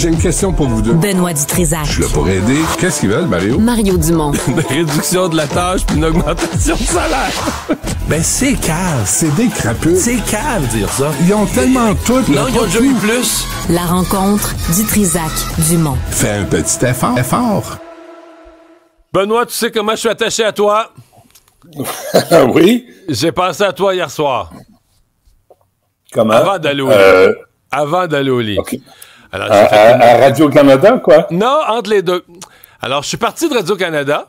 J'ai une question pour vous deux. Benoît Dutrisac. Je le pourrais aider. Qu'est-ce qu'ils veulent, Mario? Mario Dumont. une réduction de la tâche puis une augmentation de salaire. ben, c'est calme. C'est des crapules. C'est calme, dire ça. Ils ont tellement tout. Non, ils ont déjà plus. La rencontre Dutrisac-Dumont. Fais un petit effort. Effort. Benoît, tu sais comment je suis attaché à toi? Ah oui. J'ai pensé à toi hier soir. Comment? Avant d'aller au euh, lit. Avant d'aller au lit. OK. Alors, à, Radio-Canada, quoi? Non, entre les deux. Alors, je suis parti de Radio-Canada,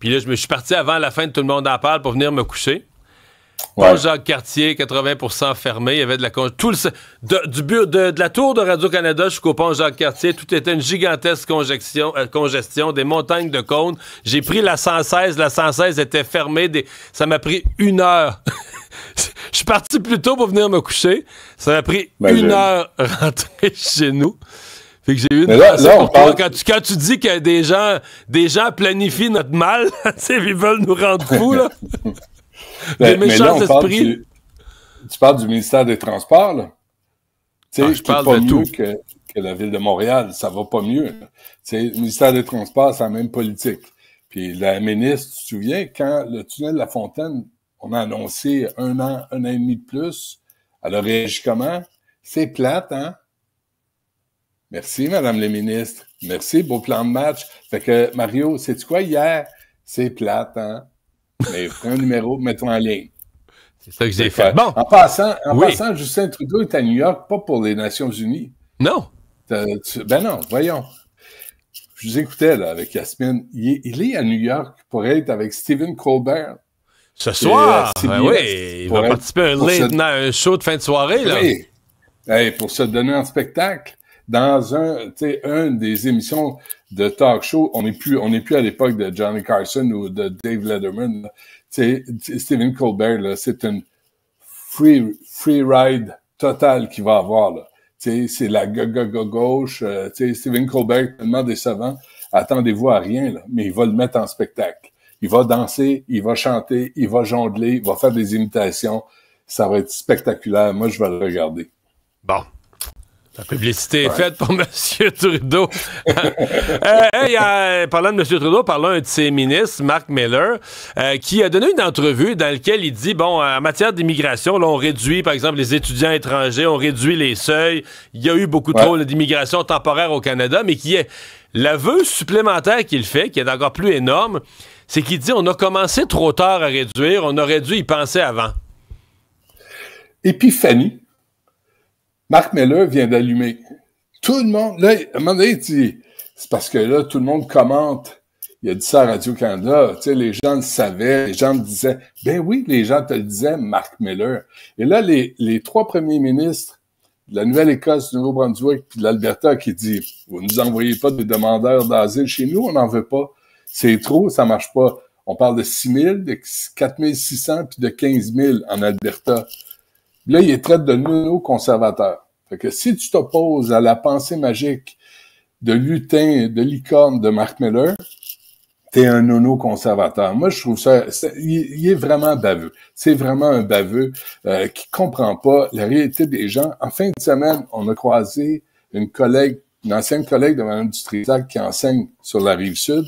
puis là, je me suis parti avant la fin de Tout le monde en parle pour venir me coucher pont Jacques Cartier, 80 fermé. Il y avait de la tout de, du de, la tour de Radio-Canada jusqu'au pont Jacques Cartier. Tout était une gigantesque congestion, euh, congestion des montagnes de cônes. J'ai pris la 116. La 116 était fermée. ça m'a pris une heure. Je suis parti plus tôt pour venir me coucher. Ça m'a pris une heure rentrer chez nous. Fait que j'ai eu une là, quand, tu, dis que des gens, des gens planifient notre mal, ils veulent nous rendre fous, là. Ben, mais, là, du, tu parles du ministère des Transports, là. Tu sais, ah, je parle pas mieux Que, la ville de Montréal. Ça va pas mieux. Mm. le ministère des Transports, c'est la même politique. Puis la ministre, tu te souviens, quand le tunnel de la Fontaine, on a annoncé un an, un an et demi de plus, elle a réagi comment? C'est plate, hein? Merci, Madame la ministre. Merci, beau plan de match. Fait que, Mario, c'est quoi hier? C'est plate, hein? Mais un numéro, mettons en ligne. C'est ça que j'ai fait. Bon. En, passant, en passant, Justin Trudeau est à New York, pas pour les Nations Unies. Non. ben non, voyons. Je vous écoutais là, avec Yasmine. Il, est à New York pour être avec Stephen Colbert. Ce soir, euh, ben oui, il va participer à un, un, show de fin de soirée. Là. Oui. pour se donner un spectacle dans un, une des émissions de talk show, on n'est plus, on n'est plus à l'époque de Johnny Carson ou de Dave Letterman. sais, Stephen Colbert, c'est une free, free ride totale qu'il va avoir. Là. C'est la gauche. Euh, sais, Stephen Colbert, tellement décevant. Attendez-vous à rien, mais il va le mettre en spectacle. Il va danser, il va chanter, il va jongler, il va faire des imitations. Ça va être spectaculaire. Moi, je vais le regarder. Bon, la publicité est faite pour M. Trudeau. Euh, euh, parlant de M. Trudeau, parlons de ses ministres, Mark Miller, euh, qui a donné une entrevue dans laquelle il dit, bon, en matière d'immigration, là, on réduit, par exemple, les étudiants étrangers, on réduit les seuils. Il y a eu beaucoup trop d'immigration temporaire au Canada, mais qui est l'aveu supplémentaire qu'il fait, qui est encore plus énorme, c'est qu'il dit, on a commencé trop tard à réduire, on aurait dû y penser avant. Épiphanie Mark Miller vient d'allumer. Tout le monde, là, à un moment donné, c'est parce que là, tout le monde commente. Il a dit ça à Radio-Canada. Tu sais, les gens le savaient, les gens le disaient. Ben oui, les gens te le disaient, Marc Miller. Et là, les, trois premiers ministres de la Nouvelle-Écosse, du Nouveau-Brunswick puis de l'Alberta qui dit Vous ne nous envoyez pas de demandeurs d'asile chez nous, on n'en veut pas. C'est trop, ça marche pas. On parle de 6 000, de 4 600 puis de 15 000 en Alberta. Là, il est traite de nono-conservateur. Fait que si tu t'opposes à la pensée magique de lutin, de licorne de Mark Miller, t'es un nono conservateur. Moi, je trouve ça, il, est vraiment baveux. C'est vraiment un baveux euh, qui comprend pas la réalité des gens. En fin de semaine, on a croisé une collègue, une ancienne collègue de Mme Dutrisac qui enseigne sur la rive sud.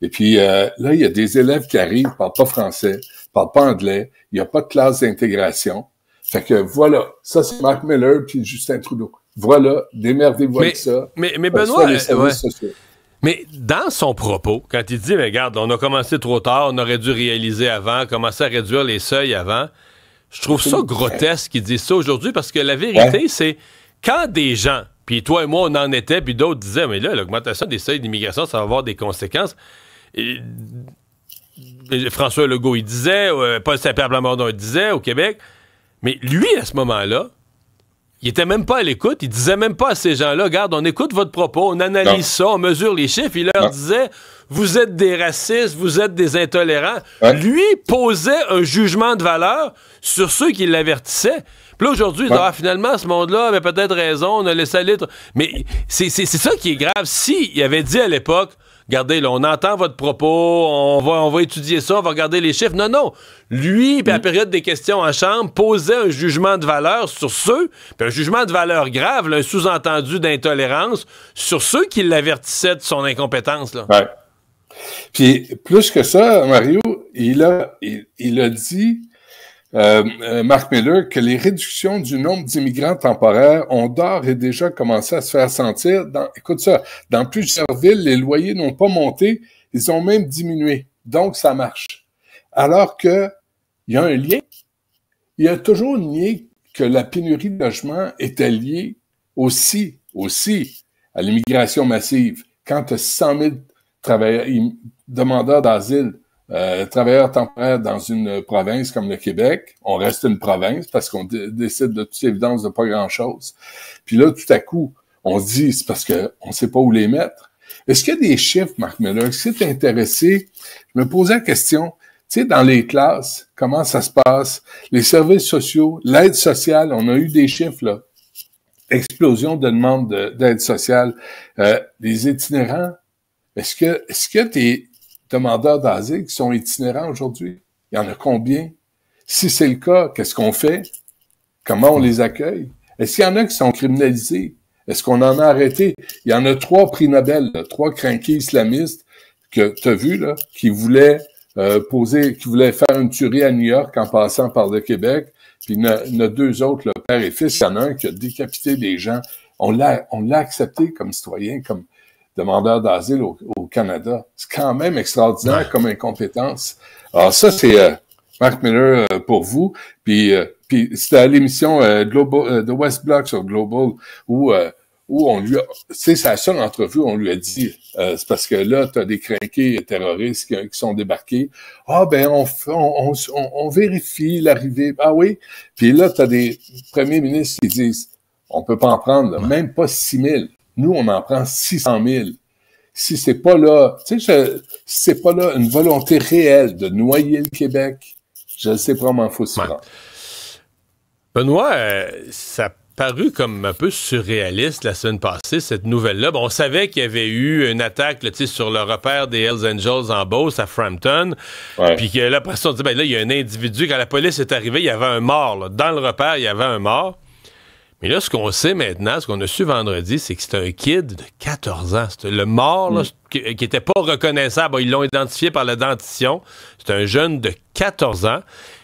Et puis euh, là, il y a des élèves qui arrivent, parlent pas français, parlent pas anglais, il n'y a pas de classe d'intégration. Fait que voilà, ça c'est Mark Miller puis Justin Trudeau. Voilà, démerdez-vous avec ça. Mais, euh, Benoît, euh, Mais dans son propos, quand il dit, mais regarde, on a commencé trop tard, on aurait dû réaliser avant, commencer à réduire les seuils avant, je trouve ça grotesque qu'il dise ça aujourd'hui parce que la vérité, c'est quand des gens, puis toi et moi, on en était, puis d'autres disaient, mais là, l'augmentation des seuils d'immigration, ça va avoir des conséquences. François Legault, il disait, euh, Paul Saint-Pierre Blamondon, il disait au Québec, mais lui, à ce moment-là, il était même pas à l'écoute. Il disait même pas à ces gens-là, regarde, on écoute votre propos, on analyse ça, on mesure les chiffres. Il leur disait, vous êtes des racistes, vous êtes des intolérants. Lui posait un jugement de valeur sur ceux qui l'avertissaient. Puis là, aujourd'hui, ah, finalement, ce monde-là avait peut-être raison, on a laissé aller. Mais c'est ça qui est grave. S'il avait dit à l'époque, regardez, là, on entend votre propos, on va, on va étudier ça, on va regarder les chiffres. Non, non. Lui, à la mm. période des questions en chambre, posait un jugement de valeur sur ceux, puis un jugement de valeur grave, un sous-entendu d'intolérance sur ceux qui l'avertissaient de son incompétence. Là. Puis plus que ça, Mario, il a, il a dit euh, euh Marc Miller, que les réductions du nombre d'immigrants temporaires ont d'ores et déjà commencé à se faire sentir. Dans, écoute ça, dans plusieurs villes, les loyers n'ont pas monté, ils ont même diminué. Donc, ça marche. Alors que il y a un lien. Il y a toujours nié que la pénurie de logements était liée aussi, aussi à l'immigration massive. Quand tu as 000 demandeurs d'asile euh, travailleur temporaire dans une province comme le Québec, on reste une province parce qu'on décide de toute évidence de pas grand-chose. Puis là, tout à coup, on se dit, c'est parce qu'on ne sait pas où les mettre. Est-ce qu'il y a des chiffres, Marc Miller? Si tu intéressé, je me posais la question, tu sais, dans les classes, comment ça se passe? Les services sociaux, l'aide sociale, on a eu des chiffres, là. Explosion de demande d'aide sociale. Euh, les itinérants, est-ce que, est-ce que t'es, demandeurs d'asile qui sont itinérants aujourd'hui? Il y en a combien? Si c'est le cas, qu'est-ce qu'on fait? Comment on les accueille? Est-ce qu'il y en a qui sont criminalisés? Est-ce qu'on en a arrêté? Il y en a trois prix Nobel, trois cranqués islamistes que tu as vu, là, qui voulaient euh, poser, qui voulaient faire une tuerie à New York en passant par le Québec. Puis il y en a deux autres, le père et fils. Il y en a un qui a décapité des gens. On l'a accepté comme citoyen, comme, Demandeur d'asile au, Canada. C'est quand même extraordinaire comme incompétence. Alors ça, c'est euh, Mark Miller euh, pour vous. Puis, euh, puis c'était à l'émission Global de West Block sur Global où où on lui a, c'est sa seule entrevue, on lui a dit, c'est parce que là, tu as des craqués terroristes qui, sont débarqués. Ah ben, on, on, vérifie l'arrivée. Ah oui. Puis là, tu as des premiers ministres qui disent, on peut pas en prendre, même pas 6 000. Nous, on en prend 600 000. Si c'est pas là, tu c'est pas là une volonté réelle de noyer le Québec, je ne sais pas m'en faut Benoît, euh, ça paru comme un peu surréaliste la semaine passée, cette nouvelle-là. Bon, on savait qu'il y avait eu une attaque sur le repère des Hells Angels en Beauce, à Frampton. Puis que là, après ça, dit, ben là, il y a un individu, quand la police est arrivée, il y avait un mort. Dans le repère, il y avait un mort. Mais là, ce qu'on sait maintenant, ce qu'on a su vendredi, c'est que c'est un kid de 14 ans. C'était Le mort, mm. qui n'était pas reconnaissable, ils l'ont identifié par la dentition. C'est un jeune de 14 ans.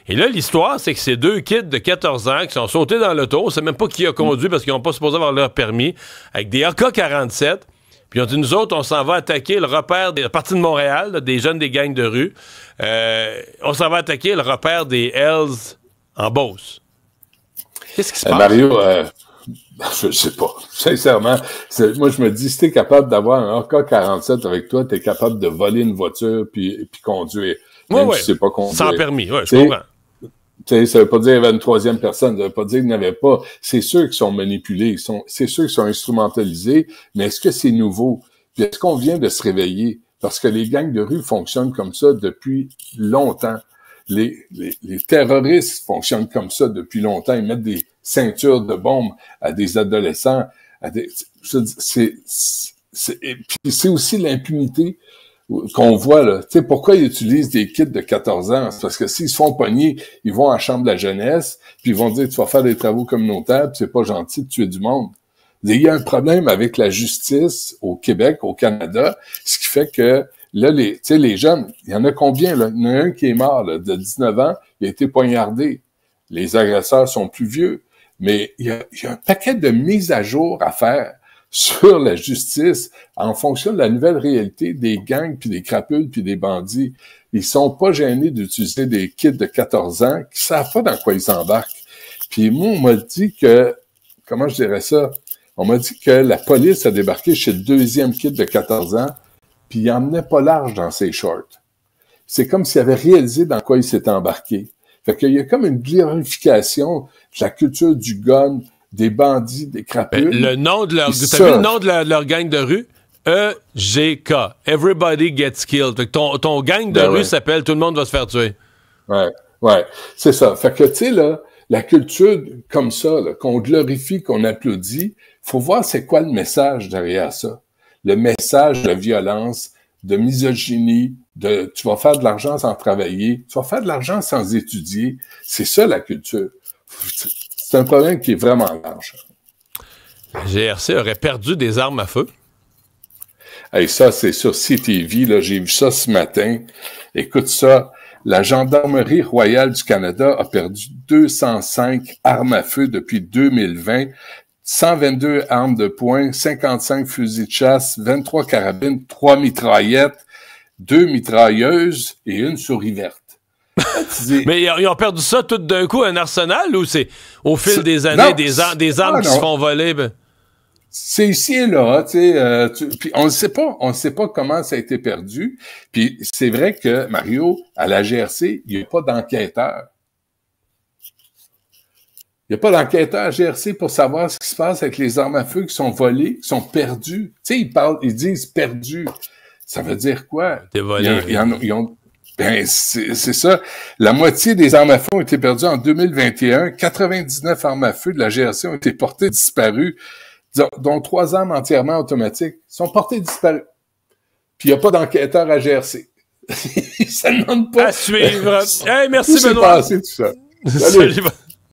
Et là, l'histoire, c'est que ces deux kids de 14 ans qui sont sautés dans l'auto, on ne sait même pas qui a conduit parce qu'ils n'ont pas supposé avoir leur permis, avec des AK-47. Puis ont dit, nous autres, on s'en va attaquer le repère des partie de Montréal, des jeunes des gangs de rue. Euh, on s'en va attaquer le repère des Hells en Beauce. Qu'est-ce qui se euh, passe? Mario, euh, je ne sais pas. Sincèrement, moi, je me dis, si tu es capable d'avoir un AK-47 avec toi, tu es capable de voler une voiture puis, conduire. Oui, oui. si pas Sans permis, ouais, je comprends. ça veut pas dire qu'il y avait une troisième personne, ça veut pas dire qu'il n'y avait pas. C'est sûr qu'ils sont manipulés, c'est sûr qu'ils sont instrumentalisés, mais est-ce que c'est nouveau? est-ce qu'on vient de se réveiller? Parce que les gangs de rue fonctionnent comme ça depuis longtemps les, terroristes fonctionnent comme ça depuis longtemps. Ils mettent des ceintures de bombes à des adolescents. c'est, aussi l'impunité qu'on voit là. Tu sais, pourquoi ils utilisent des kits de 14 ans? parce que s'ils se font pogner, ils vont à chambre de la jeunesse, puis ils vont dire tu vas faire des travaux communautaires, puis c'est pas gentil de tuer du monde. Il y a un problème avec la justice au Québec, au Canada, ce qui fait que Là, les, les jeunes, il y en a combien? Là? Il y en a un qui est mort de 19 ans, il a été poignardé. Les agresseurs sont plus vieux. Mais il y, a, un paquet de mises à jour à faire sur la justice en fonction de la nouvelle réalité des gangs, puis des crapules, puis des bandits. Ils sont pas gênés d'utiliser des kits de 14 ans qui savent pas dans quoi ils embarquent. Puis moi, on m'a dit que, comment je dirais ça, on m'a dit que la police a débarqué chez le deuxième kit de 14 ans puis il en pas large dans ses shorts. C'est comme s'il avait réalisé dans quoi il s'était embarqué. Fait qu'il y a comme une glorification de la culture du gun, des bandits, des crapules. Ben, le nom de leur, le nom de leur, gang de rue? E-G-K. Everybody gets killed. ton, gang de ben rue s'appelle Tout le monde va se faire tuer. Ouais, ouais. C'est ça. Fait que, tu sais, là, la culture comme ça, qu'on glorifie, qu'on applaudit, faut voir c'est quoi le message derrière ça le message de violence, de misogynie, de tu vas faire de l'argent sans travailler, tu vas faire de l'argent sans étudier. C'est ça la culture. C'est un problème qui est vraiment large. La GRC aurait perdu des armes à feu. Et ça, c'est sur CTV, là, j'ai vu ça ce matin. Écoute ça, la Gendarmerie royale du Canada a perdu 205 armes à feu depuis 2020, 122 armes de poing, 55 fusils de chasse, 23 carabines, 3 mitraillettes, 2 mitrailleuses et une souris verte. Mais ils ont perdu ça tout d'un coup, un arsenal, ou c'est au fil des années, des, armes qui se font voler? Ben? C'est ici et là, tu sais, euh, on ne sait pas, on ne sait pas comment ça a été perdu. Puis c'est vrai que, Mario, à la GRC, il n'y a pas d'enquêteur. Il n'y a pas d'enquêteur à GRC pour savoir ce qui se passe avec les armes à feu qui sont volées, qui sont perdues. Tu sais, ils parlent, ils disent perdues. Ça veut dire quoi? Volé. Ils, ils ont, ben, c'est ça. La moitié des armes à feu ont été perdues en 2021. 99 armes à feu de la GRC ont été portées disparues, dont trois armes entièrement automatiques sont portées disparues. Puis il n'y a pas d'enquêteur à GRC. ça ne pas. À suivre. merci, Benoît. Passé, tout ça.